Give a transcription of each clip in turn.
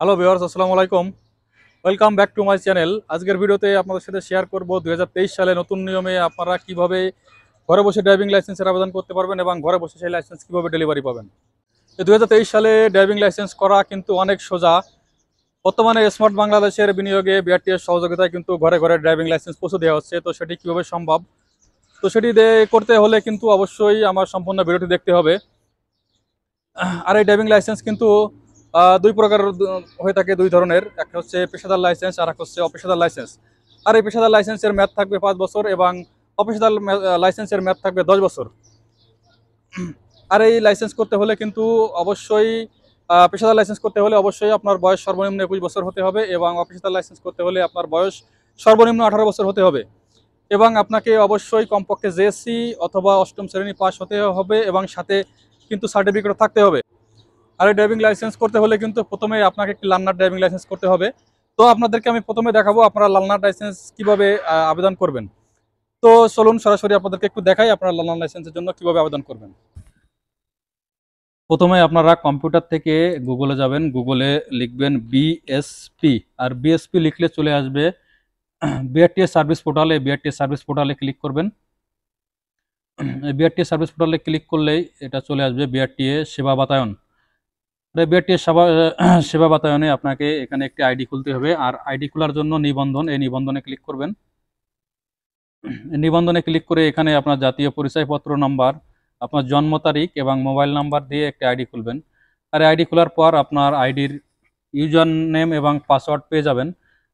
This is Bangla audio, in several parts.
হ্যালো ভিওয়ার্স আসসালামু আলাইকুম welcome back to my channel আজকের ভিডিওতে আপনাদের সাথে শেয়ার করব দু সালে নতুন নিয়মে আপনারা কিভাবে ঘরে বসে ড্রাইভিং লাইসেন্সের আবেদন করতে পারবেন এবং ঘরে বসে সেই লাইসেন্স কীভাবে ডেলিভারি পাবেন দু সালে ড্রাইভিং লাইসেন্স করা কিন্তু অনেক সোজা বর্তমানে স্মার্ট বাংলাদেশের বিনিয়োগে বিআরটিএস সহযোগিতায় কিন্তু ঘরে ঘরে ড্রাইভিং লাইসেন্স পৌঁছে দেওয়া হচ্ছে তো সেটি কীভাবে সম্ভব তো সেটি করতে হলে কিন্তু অবশ্যই আমার সম্পূর্ণ ভিডিওটি দেখতে হবে আর এই ড্রাইভিং লাইসেন্স কিন্তু দুই প্রকার হয়ে থাকে দুই ধরনের একটা হচ্ছে পেশাদার লাইসেন্স আর এক হচ্ছে অপেশাদার লাইসেন্স আর এই পেশাদার লাইসেন্সের মেয়াদ থাকবে পাঁচ বছর এবং অপেশাদার লাইসেন্সের মেয়াদ থাকবে দশ বছর আর এই লাইসেন্স করতে হলে কিন্তু অবশ্যই পেশাদার লাইসেন্স করতে হলে অবশ্যই আপনার বয়স সর্বনিম্ন একুশ বছর হতে হবে এবং অপেশাদার লাইসেন্স করতে হলে আপনার বয়স সর্বনিম্ন আঠারো বছর হতে হবে এবং আপনাকে অবশ্যই কমপক্ষে জেএসসি অথবা অষ্টম শ্রেণী পাস হতে হবে এবং সাথে কিন্তু সার্টিফিকেট থাকতে হবে আর ড্রাইভিং লাইসেন্স করতে হলে কিন্তু প্রথমে আপনাকে একটি লালনার ড্রাইভিং লাইসেন্স করতে হবে তো আপনাদেরকে আমি প্রথমে দেখাবো আপনারা লালনার লাইসেন্স কিভাবে আবেদন করবেন তো চলুন সরাসরি আপনাদেরকে একটু দেখাই আপনারা লালনার লাইসেন্সের জন্য কিভাবে আবেদন করবেন প্রথমে আপনারা কম্পিউটার থেকে গুগলে যাবেন গুগলে লিখবেন বিএসপি আর বিএসপি লিখলে চলে আসবে বিআরটিএস সার্ভিস পোর্টালে বিআরটিএস সার্ভিস পোর্টালে ক্লিক করবেন বিআরটিএস সার্ভিস পোর্টালে ক্লিক করলেই এটা চলে আসবে বিআরটিএ সেবা বাতায়ন বিআরটিএস সেবা সেবা বাতায়নে আপনাকে এখানে একটি আইডি খুলতে হবে আর আইডি খোলার জন্য নিবন্ধন এই নিবন্ধনে ক্লিক করবেন নিবন্ধনে ক্লিক করে এখানে আপনার জাতীয় পরিচয়পত্র নাম্বার আপনার জন্ম তারিখ এবং মোবাইল নাম্বার দিয়ে একটি আইডি খুলবেন আর আইডি খোলার পর আপনার আইডির ইউজার নেম এবং পাসওয়ার্ড পেয়ে যাবেন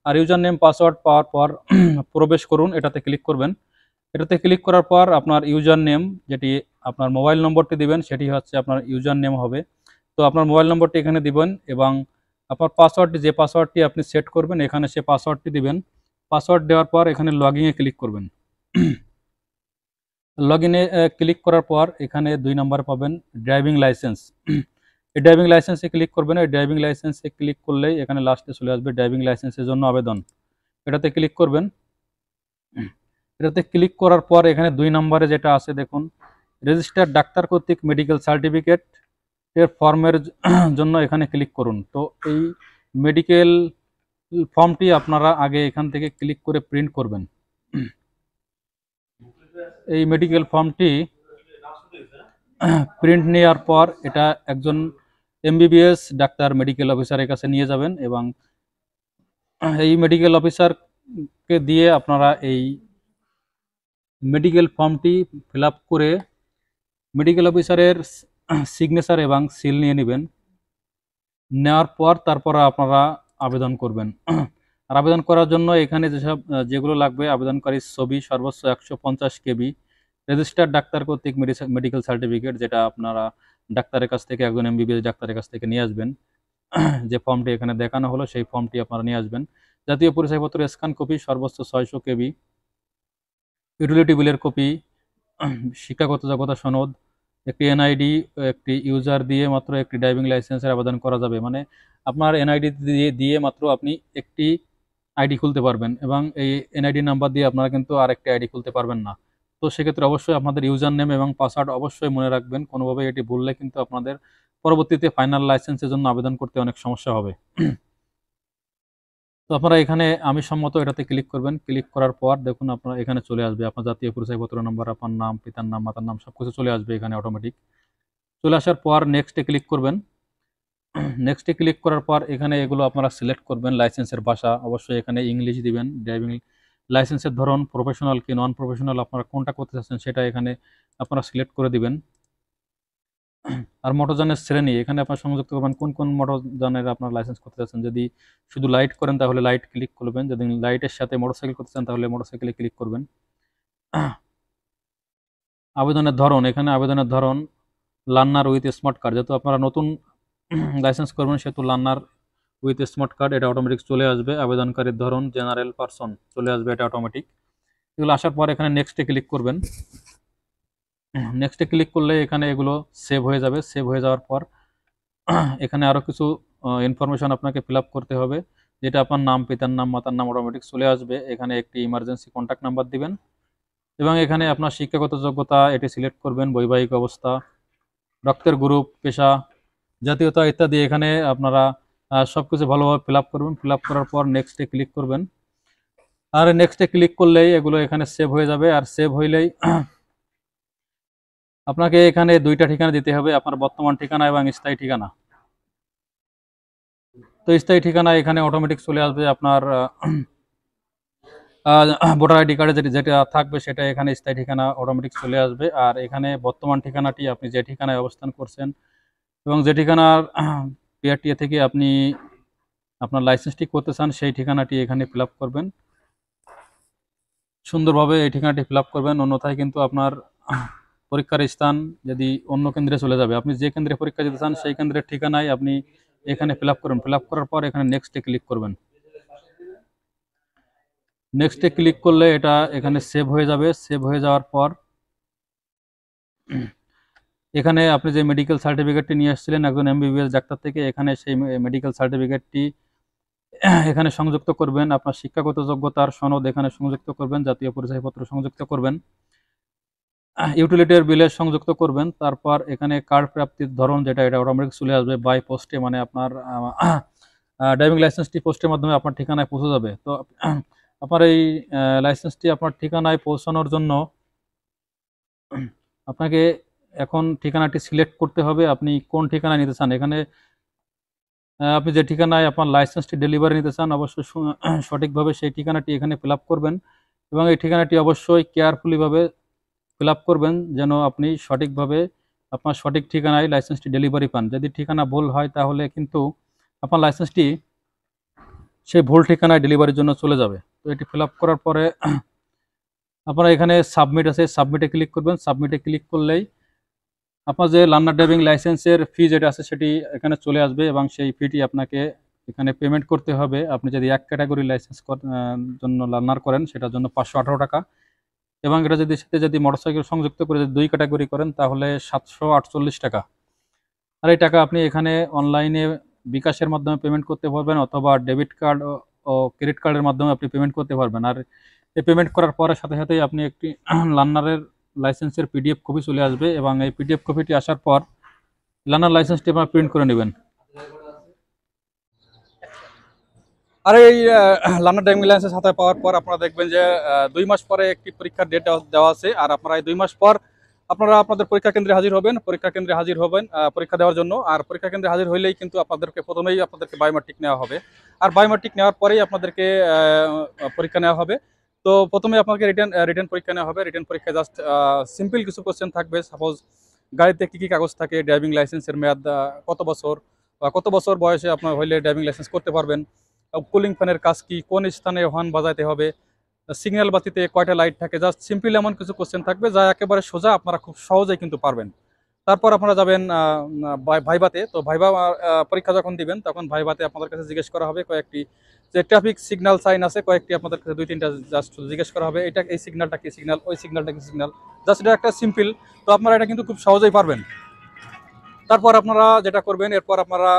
আর ইউজার নেম পাসওয়ার্ড পাওয়ার পর প্রবেশ করুন এটাতে ক্লিক করবেন এটাতে ক্লিক করার পর আপনার ইউজার নেম যেটি আপনার মোবাইল নম্বরটি দিবেন সেটি হচ্ছে আপনার ইউজার নেম হবে তো আপনার মোবাইল নম্বরটি এখানে দিবেন এবং আপনার পাসওয়ার্ডটি যে পাসওয়ার্ডটি আপনি সেট করবেন এখানে সে পাসওয়ার্ডটি দিবেন পাসওয়ার্ড দেওয়ার পর এখানে লগইনে ক্লিক করবেন লগইনে ক্লিক করার পর এখানে দুই নম্বরে পাবেন ড্রাইভিং লাইসেন্স এই ড্রাইভিং লাইসেন্সে ক্লিক করবেন এই ড্রাইভিং লাইসেন্সে ক্লিক করলেই এখানে লাস্টে চলে আসবে ড্রাইভিং লাইসেন্সের জন্য আবেদন এটাতে ক্লিক করবেন এটাতে ক্লিক করার পর এখানে দুই নম্বরে যেটা আছে দেখুন রেজিস্টার ডাক্তার কর্তৃক মেডিকেল সার্টিফিকেট এর ফর্মের জন্য এখানে ক্লিক করুন তো এই মেডিকেল ফর্মটি আপনারা আগে এখান থেকে ক্লিক করে প্রিন্ট করবেন এই মেডিকেল ফর্মটি প্রিন্ট নেওয়ার পর এটা একজন এমবিবিএস ডাক্তার মেডিকেল অফিসারের কাছে নিয়ে যাবেন এবং এই মেডিকেল অফিসারকে দিয়ে আপনারা এই মেডিকেল ফর্মটি ফিল করে মেডিকেল অফিসারের সিগনেচার এবং সিল নিয়ে নেবেন নেওয়ার পর তারপরে আপনারা আবেদন করবেন আর আবেদন করার জন্য এখানে যেসব যেগুলো লাগবে আবেদনকারীর ছবি সর্বোচ্চ একশো পঞ্চাশ কেবি রেজিস্টার্ড ডাক্তার কর্তৃক মেডিকেল সার্টিফিকেট যেটা আপনারা ডাক্তারের কাছ থেকে একজন এমবিবিএস ডাক্তারের কাছ থেকে নিয়ে আসবেন যে ফর্মটি এখানে দেখানো হলো সেই ফর্মটি আপনারা নিয়ে আসবেন জাতীয় পরিচয়পত্র স্ক্যান কপি সর্বোচ্চ ছয়শো কেবি ইউটিলিটি বিলের কপি শিক্ষাগত যোগ্যতা সনদ একটি এনআইডি একটি ইউজার দিয়ে মাত্র একটি ড্রাইভিং লাইসেন্সের আবেদন করা যাবে মানে আপনার এনআইডি দিয়ে দিয়ে মাত্র আপনি একটি আইডি খুলতে পারবেন এবং এই এনআইডি নাম্বার দিয়ে আপনারা কিন্তু আর একটি আইডি খুলতে পারবেন না তো সেক্ষেত্রে অবশ্যই আপনাদের ইউজার নেম এবং পাসওয়ার্ড অবশ্যই মনে রাখবেন কোনোভাবে এটি ভুললে কিন্তু আপনাদের পরবর্তীতে ফাইনাল লাইসেন্সের জন্য আবেদন করতে অনেক সমস্যা হবে তো আপনারা এখানে আমি সম্মত এটাতে ক্লিক করবেন ক্লিক করার পর দেখুন আপনারা এখানে চলে আসবে আপনার জাতীয় পরিচয়পত্র নাম্বার আপনার নাম পিতার নাম মাতার নাম সব কিছু চলে আসবে এখানে অটোমেটিক চলে আসার পর নেক্সটে ক্লিক করবেন নেক্সটে ক্লিক করার পর এখানে এগুলো আপনারা সিলেক্ট করবেন লাইসেন্সের ভাষা অবশ্যই এখানে ইংলিশ দিবেন ড্রাইভিং লাইসেন্সের ধরন প্রফেশনাল কি নন প্রফেশনাল আপনারা কোনটা করতে চাচ্ছেন সেটা এখানে আপনারা সিলেক্ট করে দিবেন আর মোটরযানের শ্রেণী এখানে আপনার সংযুক্ত করবেন কোন কোন মোটরযানের আপনার লাইসেন্স করতে চাচ্ছেন যদি শুধু লাইট করেন তাহলে লাইট ক্লিক করবেন যদি লাইটের সাথে মোটরসাইকেল করতে চান তাহলে মোটরসাইকেলে ক্লিক করবেন আবেদনের ধরন এখানে আবেদনের ধরন লান্নার উইথ স্মার্ট কার্ড যেহেতু আপনারা নতুন লাইসেন্স করবেন সেহেতু লান্নার উইথ স্মার্ট কার্ড এটা অটোমেটিক চলে আসবে আবেদনকারীর ধরন জেনারেল পারসন চলে আসবে এটা অটোমেটিক এগুলো আসার পর এখানে নেক্সটে ক্লিক করবেন নেক্সটে ক্লিক করলে এখানে এগুলো সেভ হয়ে যাবে সেভ হয়ে যাওয়ার পর এখানে আরও কিছু ইনফরমেশন আপনাকে ফিল করতে হবে যেটা আপনার নাম পিতার নাম মাতার নাম অটোমেটিক চলে আসবে এখানে একটি ইমার্জেন্সি কন্ট্যাক্ট নাম্বার দিবেন এবং এখানে আপনার শিক্ষাগত যোগ্যতা এটি সিলেক্ট করবেন বৈবাহিক অবস্থা রক্তের গ্রুপ পেশা জাতীয়তা ইত্যাদি এখানে আপনারা সব কিছু ভালোভাবে ফিল করবেন ফিল করার পর নেক্সটে ক্লিক করবেন আর নেক্সটে ক্লিক করলেই এগুলো এখানে সেভ হয়ে যাবে আর সেভ হইলেই আপনাকে এখানে দুইটা ঠিকানা দিতে হবে আপনার বর্তমান ঠিকানা এবং স্থায়ী ঠিকানা তো স্থায়ী ঠিকানা এখানে অটোমেটিক চলে আসবে আপনার ভোটার আইডি কার্ডে যেটি যেটা থাকবে সেটা এখানে স্থায়ী ঠিকানা অটোমেটিক চলে আসবে আর এখানে বর্তমান ঠিকানাটি আপনি যে ঠিকানায় অবস্থান করছেন এবং যে ঠিকানার পিআরটিএ থেকে আপনি আপনার লাইসেন্সটি করতে চান সেই ঠিকানাটি এখানে ফিল করবেন সুন্দরভাবে এই ঠিকানাটি ফিল করবেন অন্যথায় কিন্তু আপনার পরীক্ষার স্থান যদি অন্য কেন্দ্রে চলে যাবে আপনি যে কেন্দ্রে পরীক্ষা দিতে চান সেই কেন্দ্রের ঠিকানায় আপনি এখানে ফিল করেন ফিল করার পর এখানে নেক্সটে ক্লিক করবেন নেক্সটে ক্লিক করলে এটা এখানে সেভ হয়ে যাবে সেভ হয়ে যাওয়ার পর এখানে আপনি যে মেডিকেল সার্টিফিকেটটি নিয়ে এসেছিলেন একজন এমবিবিএস ডাক্তার থেকে এখানে সেই মেডিকেল সার্টিফিকেটটি এখানে সংযুক্ত করবেন আপনার শিক্ষাগত যোগ্যতার সনদ এখানে সংযুক্ত করবেন জাতীয় পরিচয়পত্র সংযুক্ত করবেন ইউটিলিটির বিলে সংযুক্ত করবেন তারপর এখানে কার্ড প্রাপ্তির ধরন যেটা এটা অটোমেটিক চলে আসবে বাই পোস্টে মানে আপনার ড্রাইভিং লাইসেন্সটি পোস্টের মাধ্যমে আপনার ঠিকানায় পৌঁছে যাবে তো আপনার এই লাইসেন্সটি আপনার ঠিকানায় পৌঁছানোর জন্য আপনাকে এখন ঠিকানাটি সিলেক্ট করতে হবে আপনি কোন ঠিকানায় নিতে চান এখানে আপনি যে ঠিকানায় আপনার লাইসেন্সটি ডেলিভারি নিতে চান অবশ্যই সঠিকভাবে সেই ঠিকানাটি এখানে ফিল করবেন এবং এই ঠিকানাটি অবশ্যই কেয়ারফুলিভাবে ফিল আপ করবেন যেন আপনি সঠিকভাবে আপনার সঠিক ঠিকানায় লাইসেন্সটি ডেলিভারি পান যদি ঠিকানা ভুল হয় তাহলে কিন্তু আপনার লাইসেন্সটি সেই ভুল ঠিকানায় ডেলিভারির জন্য চলে যাবে তো এটি ফিল করার পরে আপনারা এখানে সাবমিট আছে সাবমিটে ক্লিক করবেন সাবমিটে ক্লিক করলেই আপনার যে লার্নার ড্রাইভিং লাইসেন্সের ফি যেটা আছে সেটি এখানে চলে আসবে এবং সেই ফিটি আপনাকে এখানে পেমেন্ট করতে হবে আপনি যদি এক ক্যাটাগরি লাইসেন্স জন্য লার্নার করেন সেটার জন্য পাঁচশো টাকা এবং এটা যদি সাথে যদি মোটরসাইকেল সংযুক্ত করে যদি দুই ক্যাটাগরি করেন তাহলে সাতশো আটচল্লিশ টাকা আর এই টাকা আপনি এখানে অনলাইনে বিকাশের মাধ্যমে পেমেন্ট করতে পারবেন অথবা ডেবিট কার্ড ও ক্রেডিট কার্ডের মাধ্যমে আপনি পেমেন্ট করতে পারবেন আর এই পেমেন্ট করার পরে সাথে সাথেই আপনি একটি লার্নারের লাইসেন্সের পিডিএফ কপি চলে আসবে এবং এই পিডিএফ কপিটি আসার পর লার্নার লাইসেন্সটি আপনার প্রিন্ট করে নেবেন আর এই লানা ড্রাইভিং লাইসেন্স হাতে পাওয়ার পর আপনারা দেখবেন যে দুই মাস পরে একটি পরীক্ষার ডেট দেওয়া আছে আর আপনারা এই দুই মাস পর আপনারা আপনাদের পরীক্ষা কেন্দ্রে হাজির হবেন পরীক্ষা কেন্দ্রে হাজির হবেন পরীক্ষা দেওয়ার জন্য আর পরীক্ষা কেন্দ্রে হাজির হইলেই কিন্তু আপনাদেরকে প্রথমেই আপনাদেরকে বায়োমেট্রিক নেওয়া হবে আর বায়োমেট্রিক নেওয়ার পরেই আপনাদেরকে পরীক্ষা নেওয়া হবে তো প্রথমে আপনাকে রিটার্ন রিটার্ন পরীক্ষা নেওয়া হবে রিটার্ন পরীক্ষায় জাস্ট সিম্পল কিছু কোয়েশ্চেন থাকবে সাপোজ গাড়িতে কী কী কাগজ থাকে ড্রাইভিং লাইসেন্সের মেয়াদ কত বছর বা কত বছর বয়সে আপনার হইলে ড্রাইভিং লাইসেন্স করতে পারবেন কুলিং ফ্যানের কাজ কি কোন স্থানে হর্ন বাজাতে হবে সিগন্যাল বাতিতে কয়টা লাইট থাকে জাস্ট সিম্পল এমন কিছু কোশ্চেন থাকবে যা একেবারে সোজা আপনারা খুব সহজেই কিন্তু পারবেন তারপর আপনারা যাবেন ভাইভাতে তো ভাইভা পরীক্ষা যখন দিবেন তখন ভাইভাতে আপনাদের কাছে জিজ্ঞেস করা হবে কয়েকটি যে ট্রাফিক সিগন্যাল সাইন আছে কয়েকটি আপনাদের কাছে দুই তিনটা জাস্ট জিজ্ঞেস করা হবে এটা এই সিগন্যালটা কি সিগন্যাল ওই সিগন্যালটা কি সিগন্যাল জাস্ট এটা একটা সিম্পল তো আপনারা এটা কিন্তু খুব সহজেই পারবেন তারপর আপনারা যেটা করবেন এরপর আপনারা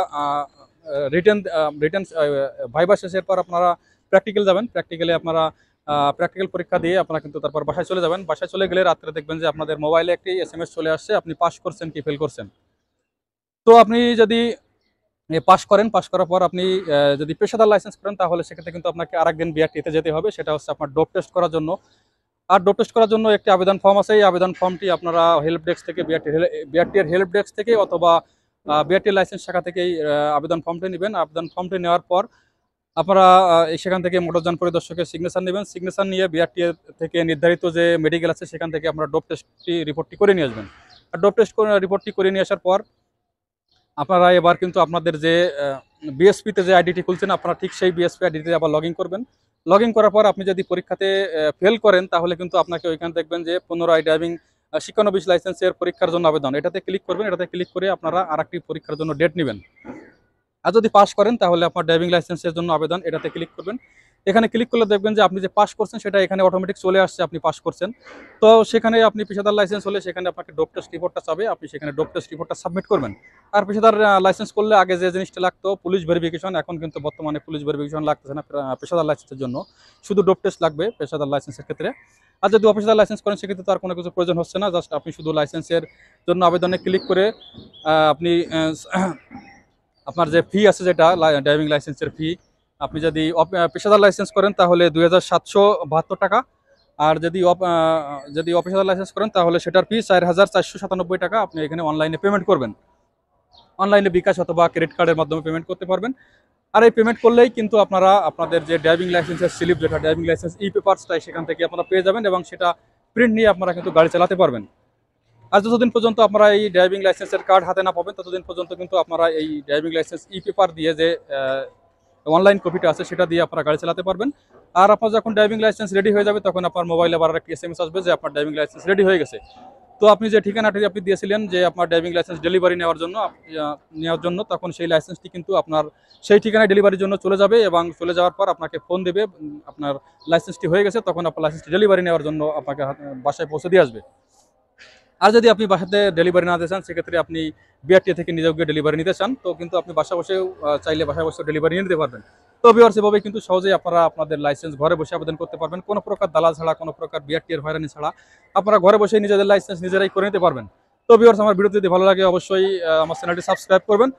written written uh, uh, viva শেষের পর আপনারা প্র্যাকটিক্যাল যাবেন প্র্যাকটিক্যালে আপনারা প্র্যাকটিক্যাল পরীক্ষা দিয়ে আপনারা কিন্তু তারপর বাসায় চলে যাবেন বাসায় চলে গেলে রাত্রে দেখবেন যে আপনাদের মোবাইলে একটি এস চলে আসছে আপনি পাস করছেন কি ফেল করছেন তো আপনি যদি পাস করেন পাস করার পর আপনি যদি পেশাদার লাইসেন্স করেন তাহলে সেক্ষেত্রে কিন্তু আপনাকে আর একদিন বিআরটিতে যেতে হবে সেটা হচ্ছে আপনার ডোপ টেস্ট করার জন্য আর ডোপ টেস্ট করার জন্য একটি আবেদন ফর্ম আছে এই আবেদন ফর্মটি আপনারা হেল্প ডেস্ক থেকে বিআরটি বিআরটির হেল্প ডেস্ক থেকে অথবা বিআরটি লাইসেন্স হ্যাঁ। শাখা থেকেই আবেদন ফর্মটি নেবেন আবেদন ফর্মটি নেওয়ার পর আপনারা সেখান থেকে মোটরযান পরিদর্শকের সিগনেচার নেবেন সিগনেচার নিয়ে বিআরটি থেকে নির্ধারিত যে মেডিকেল আছে সেখান থেকে আপনারা ডোপ টেস্টটি রিপোর্টটি করে নিয়ে আসবেন আর ডোপ টেস্ট রিপোর্টটি করে নিয়ে আসার পর আপনারা এবার কিন্তু আপনাদের যে বিএসপিতে যে আইডিটি খুলছেন আপনারা ঠিক সেই বিএসপি আইডিটি আবার লগ করবেন লগ করার পর আপনি যদি পরীক্ষাতে ফেল করেন তাহলে কিন্তু আপনাকে ওইখানে দেখবেন যে পুনরায় ড্রাইভিং শিক্ষানবিশ লাইসেন্সের পরীক্ষার জন্য আবেদন এটাতে ক্লিক করবেন এটাতে ক্লিক করে আপনারা আর পরীক্ষার জন্য ডেট নেবেন আর যদি পাস করেন তাহলে আপনার ড্রাইভিং লাইসেন্সের জন্য আবেদন এটাতে ক্লিক করবেন এখানে ক্লিক করলে দেখবেন যে আপনি যে পাস করছেন সেটা এখানে অটোমেটিক চলে আসছে আপনি পাস করছেন তো সেখানে আপনি পেশাদার লাইসেন্স হলে সেখানে আপনাকে ডোপ টেস্ট রিপোর্টটা চাবে আপনি সেখানে ডোপ টেস্ট রিপোর্টটা সাবমিট করবেন আর পেশাদার লাইসেন্স করলে আগে যে জিনিসটা লাগতো পুলিশ ভেরিফিকেশন এখন কিন্তু বর্তমানে পুলিশ ভেরিফিকেশন লাগতেছে না পেশাদার লাইসেন্সের জন্য শুধু ডোপ টেস্ট লাগবে পেশাদার লাইসেন্সের ক্ষেত্রে আর যদি অফিসার লাইসেন্স করেন সেক্ষেত্রে তার কোনো কিছু প্রয়োজন হচ্ছে না জাস্ট আপনি শুধু লাইসেন্সের জন্য আবেদনে ক্লিক করে আপনি আপনার যে ফি আছে যেটা ড্রাইভিং লাইসেন্সের ফি আপনি যদি পেশাদার লাইসেন্স করেন তাহলে দুই টাকা আর যদি যদি অফিসার লাইসেন্স করেন তাহলে সেটার ফি চার হাজার চারশো সাতানব্বই টাকা আপনি এখানে অনলাইনে পেমেন্ট করবেন অনলাইনে বিকাশ অথবা ক্রেডিট কার্ডের মাধ্যমে পেমেন্ট করতে পারবেন আর এই পেমেন্ট করলেই কিন্তু আপনারা আপনাদের যে ড্রাইভিং লাইসেন্সের স্লিপ যেটা ড্রাইভিং লাইসেন্স ই পেপারসটাই সেখান থেকে আপনারা পেয়ে যাবেন এবং সেটা প্রিন্ট নিয়ে আপনারা কিন্তু গাড়ি চালাতে পারবেন আর যতদিন পর্যন্ত আপনারা এই ড্রাইভিং লাইসেন্সের কার্ড হাতে না পাবেন ততদিন পর্যন্ত কিন্তু আপনারা এই ড্রাইভিং লাইসেন্স ই পেপার দিয়ে যে অনলাইন কপিটা আছে সেটা দিয়ে আপনারা গাড়ি চালাতে পারবেন আর আপনার যখন ড্রাইভিং লাইসেন্স রেডি হয়ে যাবে তখন আপনার মোবাইলে আবার একটা এস এম এস আসবে যে আপনার ড্রাইভিং লাইসেন্স রেডি হয়ে গেছে তো আপনি যে ঠিকানাটি আপনি দিয়েছিলেন যে আপনার ড্রাইভিং লাইসেন্স ডেলিভারি নেওয়ার জন্য নেওয়ার জন্য তখন সেই লাইসেন্সটি কিন্তু আপনার সেই ঠিকানায় ডেলিভারির জন্য চলে যাবে এবং চলে যাওয়ার পর আপনাকে ফোন দেবে আপনার লাইসেন্সটি হয়ে গেছে তখন আপনার লাইসেন্সটি ডেলিভারি নেওয়ার জন্য আপনাকে বাসায় পৌঁছে দিয়ে আসবে আর যদি আপনি বাসাতে ডেলিভারি না দিতে চান সেক্ষেত্রে আপনি বিআরটি থেকে নিজেকে ডেলিভারি নিতে চান তো কিন্তু আপনি বাসা বসেও চাইলে বাসায় বসে ডেলিভারি নিতে পারবেন তো ভিওর্স এভাবে কিন্তু সহজেই আপনারা আপনাদের লাইসেন্স ঘরে বসে আবেদন করতে পারবেন কোনো প্রকার দালাল ছাড়া কোনো প্রকার বিআরটিএর হয়রানি ছাড়া আপনারা ঘরে বসে নিজেদের লাইসেন্স নিজেরাই করে নিতে পারবেন তো ভিওর্স আমার ভিডিও যদি ভালো লাগে অবশ্যই আমার চ্যানেলটি সাবস্ক্রাইব করবেন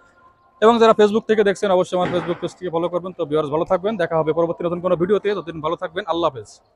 এবং যারা ফেসবুক থেকে দেখছেন অবশ্যই আমার ফেসবুক পেজটিকে ফলো করবেন তো ভিওর্স ভালো থাকবেন দেখা হবে পরবর্তী নতুন কোনো ভিডিওতে যতদিন ভালো থাকবেন আল্লাহ হাফেজ